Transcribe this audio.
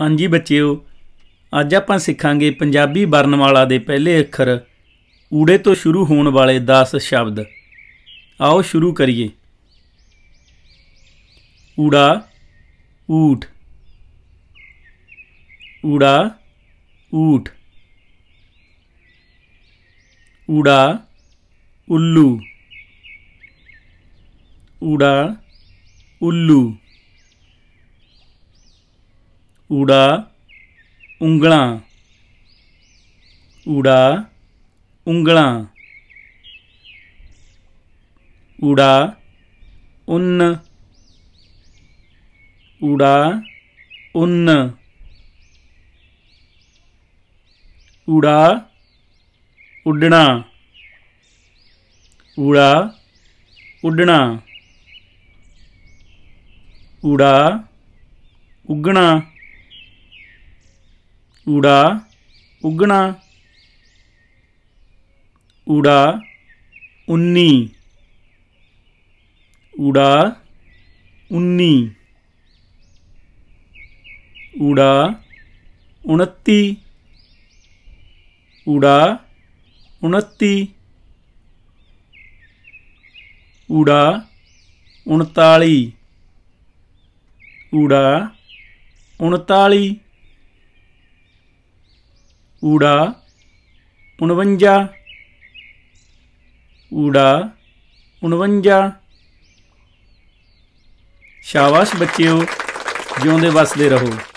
ਹਾਂਜੀ ਬੱਚਿਓ ਅੱਜ ਆਪਾਂ ਸਿੱਖਾਂਗੇ ਪੰਜਾਬੀ ਵਰਣਮਾਲਾ ਦੇ ਪਹਿਲੇ ਅੱਖਰ ਊੜੇ ਤੋਂ ਸ਼ੁਰੂ ਹੋਣ ਵਾਲੇ 10 ਸ਼ਬਦ ਆਓ ਸ਼ੁਰੂ ਕਰੀਏ ਊੜਾ ਊਠ ਊੜਾ ਊਠ ਊੜਾ ਉੱਲੂ ਊੜਾ ਉੱਲੂ ਊੜਾ ਉਂਗਲਾਂ ਊੜਾ ਉਂਗਲਾਂ ਊੜਾ ਉਨ ਊੜਾ ਉਨ ਊੜਾ ਉੱਡਣਾ ਊੜਾ ਉੱਡਣਾ ਊੜਾ ਉਗਣਾ ਊੜਾ ਉਗਣਾ ਊੜਾ 19 ਊੜਾ 19 ਊੜਾ 29 ਊੜਾ 29 ਊੜਾ 39 ਊੜਾ 39 ਊੜਾ 49 ਊੜਾ 49 ਸ਼ਾਬਾਸ਼ ਬੱਚਿਓ ਜਿਉਂਦੇ ਵਸਦੇ ਰਹੋ